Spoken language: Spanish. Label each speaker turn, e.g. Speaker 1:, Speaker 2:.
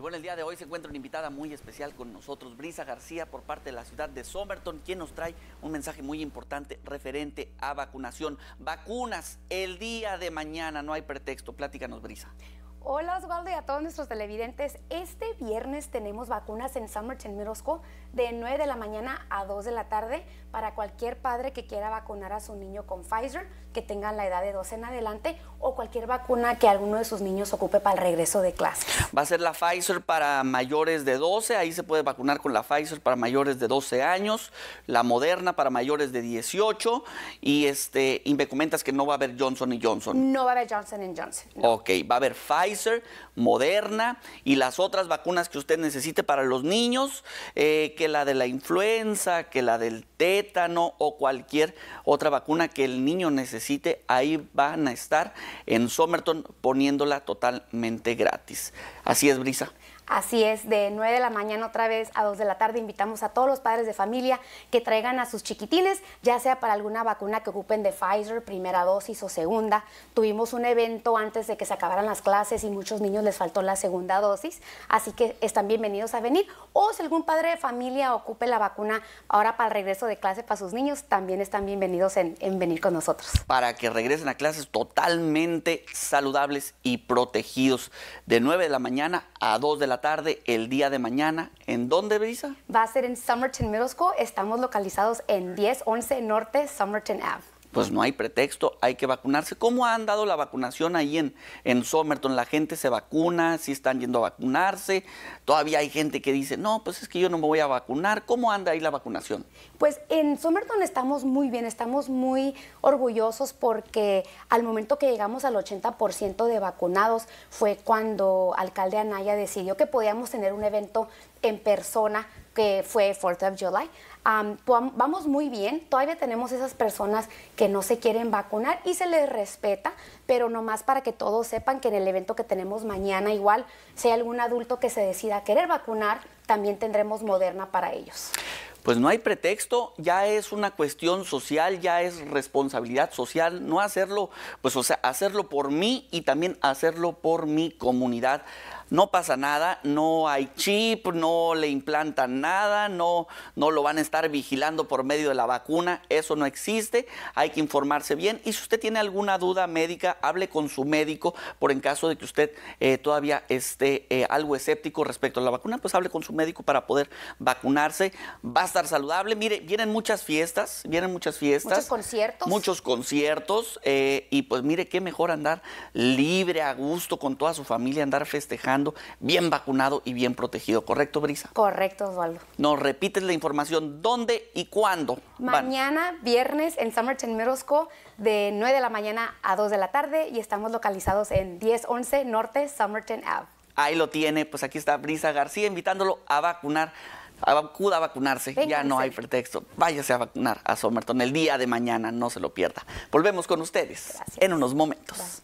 Speaker 1: Y bueno, el día de hoy se encuentra una invitada muy especial con nosotros, Brisa García, por parte de la ciudad de Somerton, quien nos trae un mensaje muy importante referente a vacunación. Vacunas el día de mañana, no hay pretexto. Platícanos, Brisa.
Speaker 2: Hola Osvaldo y a todos nuestros televidentes. Este viernes tenemos vacunas en Summerton Middle School de 9 de la mañana a 2 de la tarde para cualquier padre que quiera vacunar a su niño con Pfizer, que tenga la edad de 12 en adelante o cualquier vacuna que alguno de sus niños ocupe para el regreso de clase.
Speaker 1: Va a ser la Pfizer para mayores de 12, ahí se puede vacunar con la Pfizer para mayores de 12 años, la Moderna para mayores de 18 y este y me comentas que no va a haber Johnson y Johnson.
Speaker 2: No va a haber Johnson Johnson.
Speaker 1: Ok, va a haber Pfizer Moderna y las otras vacunas que usted necesite para los niños, eh, que la de la influenza, que la del tétano o cualquier otra vacuna que el niño necesite, ahí van a estar en Somerton poniéndola totalmente gratis. Así es, Brisa.
Speaker 2: Así es, de 9 de la mañana otra vez a 2 de la tarde invitamos a todos los padres de familia que traigan a sus chiquitines, ya sea para alguna vacuna que ocupen de Pfizer, primera dosis o segunda. Tuvimos un evento antes de que se acabaran las clases y muchos niños les faltó la segunda dosis, así que están bienvenidos a venir. O si algún padre de familia ocupe la vacuna ahora para el regreso de clase para sus niños, también están bienvenidos en, venir con nosotros.
Speaker 1: Para que regresen a clases totalmente saludables y protegidos de 9 de la mañana a 2 de la la tarde el día de mañana. ¿En dónde, Brisa?
Speaker 2: Va a ser en Summerton Middle School. Estamos localizados en 1011 Norte Summerton Ave
Speaker 1: pues no hay pretexto, hay que vacunarse. ¿Cómo ha andado la vacunación ahí en, en Somerton? La gente se vacuna, sí están yendo a vacunarse, todavía hay gente que dice, no, pues es que yo no me voy a vacunar. ¿Cómo anda ahí la vacunación?
Speaker 2: Pues en Somerton estamos muy bien, estamos muy orgullosos porque al momento que llegamos al 80% de vacunados fue cuando alcalde Anaya decidió que podíamos tener un evento en persona que fue 4th of July. vamos muy bien, todavía tenemos esas personas que no se quieren vacunar y se les respeta, pero nomás para que todos sepan que en el evento que tenemos mañana igual, si hay algún adulto que se decida querer vacunar, también tendremos Moderna para ellos.
Speaker 1: Pues no hay pretexto, ya es una cuestión social, ya es responsabilidad social, no hacerlo, pues o sea, hacerlo por mí y también hacerlo por mi comunidad no pasa nada, no hay chip, no le implantan nada, no, no lo van a estar vigilando por medio de la vacuna, eso no existe, hay que informarse bien y si usted tiene alguna duda médica, hable con su médico por en caso de que usted eh, todavía esté eh, algo escéptico respecto a la vacuna, pues hable con su médico para poder vacunarse, va a estar saludable, mire, vienen muchas fiestas, vienen muchas fiestas. Muchos conciertos. Muchos conciertos eh, y pues mire qué mejor andar libre, a gusto, con toda su familia, andar festejando bien vacunado y bien protegido. ¿Correcto, Brisa?
Speaker 2: Correcto, Osvaldo.
Speaker 1: Nos repites la información, ¿dónde y cuándo? Mañana,
Speaker 2: viernes, en Summerton Merosco de 9 de la mañana a 2 de la tarde, y estamos localizados en 1011 Norte Summerton Ave.
Speaker 1: Ahí lo tiene, pues aquí está Brisa García invitándolo a vacunar acuda a vacunarse, ya no hay pretexto. Váyase a vacunar a Somerton el día de mañana, no se lo pierda. Volvemos con ustedes en unos momentos.